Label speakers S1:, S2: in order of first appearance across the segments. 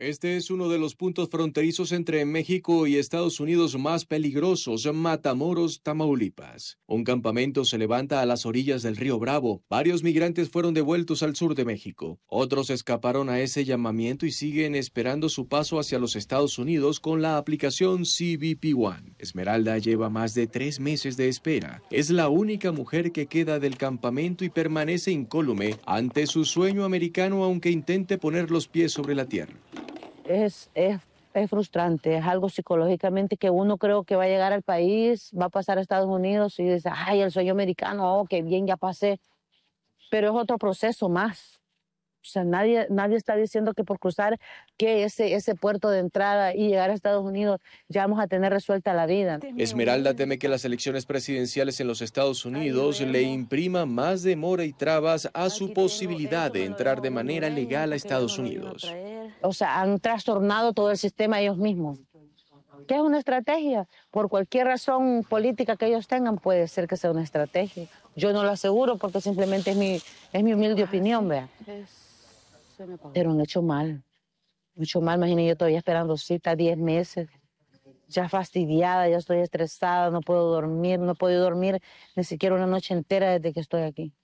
S1: Este es uno de los puntos fronterizos entre México y Estados Unidos más peligrosos, Matamoros, Tamaulipas. Un campamento se levanta a las orillas del río Bravo. Varios migrantes fueron devueltos al sur de México. Otros escaparon a ese llamamiento y siguen esperando su paso hacia los Estados Unidos con la aplicación CBP One. Esmeralda lleva más de tres meses de espera. Es la única mujer que queda del campamento y permanece incólume ante su sueño americano aunque intente poner los pies sobre la tierra
S2: es, frustrante, es algo psicológicamente que uno creo que va a llegar al país, va a pasar a Estados Unidos y dice, ay, el sueño americano, oh, qué bien, ya pasé. Pero es otro proceso más. O sea, nadie, nadie está diciendo que por cruzar que ese, ese puerto de entrada y llegar a Estados Unidos ya vamos a tener resuelta la vida. Este
S1: Esmeralda teme que las elecciones presidenciales en los Estados Unidos le imprima más demora y trabas a su posibilidad de entrar de manera legal a Estados Unidos
S2: o sea, han trastornado todo el sistema ellos mismos. ¿Qué es una estrategia? Por cualquier razón política que ellos tengan, puede ser que sea una estrategia. Yo no lo aseguro porque simplemente es mi, es mi humilde ah, opinión, vea. Pero han hecho mal. Mucho mal, imagínate, yo todavía esperando cita 10 meses. Ya fastidiada, ya estoy estresada, no puedo dormir, no puedo dormir ni siquiera una noche entera desde que estoy aquí.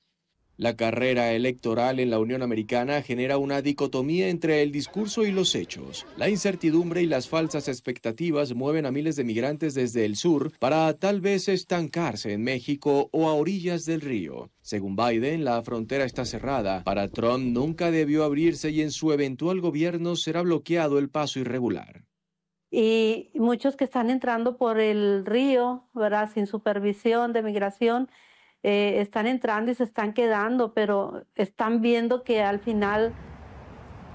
S1: La carrera electoral en la Unión Americana genera una dicotomía entre el discurso y los hechos. La incertidumbre y las falsas expectativas mueven a miles de migrantes desde el sur para tal vez estancarse en México o a orillas del río. Según Biden, la frontera está cerrada. Para Trump nunca debió abrirse y en su eventual gobierno será bloqueado el paso irregular.
S3: Y muchos que están entrando por el río, ¿verdad? Sin supervisión de migración eh, están entrando y se están quedando, pero están viendo que al final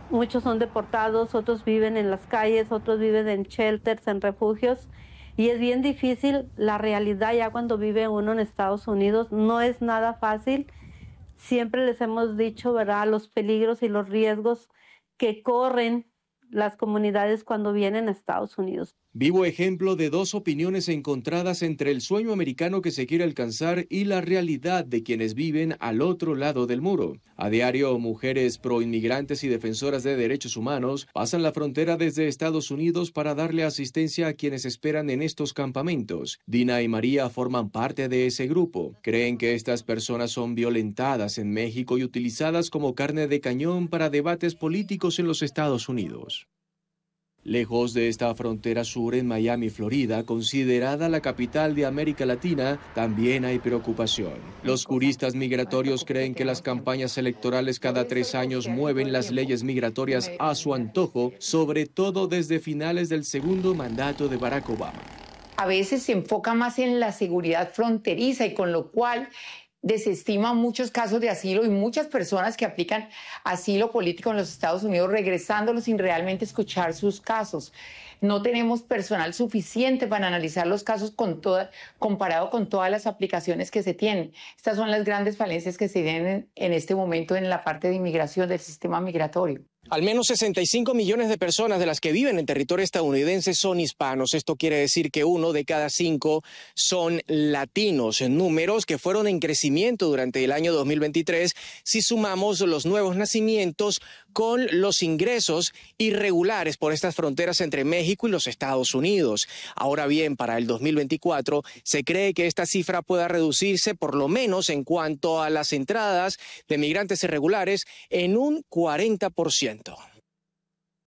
S3: muchos son deportados, otros viven en las calles, otros viven en shelters, en refugios. Y es bien difícil la realidad ya cuando vive uno en Estados Unidos. No es nada fácil. Siempre les hemos dicho, ¿verdad?, los peligros y los riesgos que corren las comunidades cuando vienen a Estados Unidos.
S1: Vivo ejemplo de dos opiniones encontradas entre el sueño americano que se quiere alcanzar y la realidad de quienes viven al otro lado del muro. A diario, mujeres proinmigrantes y defensoras de derechos humanos pasan la frontera desde Estados Unidos para darle asistencia a quienes esperan en estos campamentos. Dina y María forman parte de ese grupo. Creen que estas personas son violentadas en México y utilizadas como carne de cañón para debates políticos en los Estados Unidos. Lejos de esta frontera sur en Miami, Florida, considerada la capital de América Latina, también hay preocupación. Los juristas migratorios creen que las campañas electorales cada tres años mueven las leyes migratorias a su antojo, sobre todo desde finales del segundo mandato de Barack Obama.
S4: A veces se enfoca más en la seguridad fronteriza y con lo cual desestima muchos casos de asilo y muchas personas que aplican asilo político en los Estados Unidos regresándolos sin realmente escuchar sus casos. No tenemos personal suficiente para analizar los casos con comparado con todas las aplicaciones que se tienen. Estas son las grandes falencias que se tienen en este momento en la parte de inmigración del sistema migratorio.
S5: Al menos 65 millones de personas de las que viven en territorio estadounidense son hispanos. Esto quiere decir que uno de cada cinco son latinos, números que fueron en crecimiento durante el año 2023 si sumamos los nuevos nacimientos con los ingresos irregulares por estas fronteras entre México y los Estados Unidos. Ahora bien, para el 2024 se cree que esta cifra pueda reducirse por lo menos en cuanto a las entradas de migrantes irregulares en un 40%.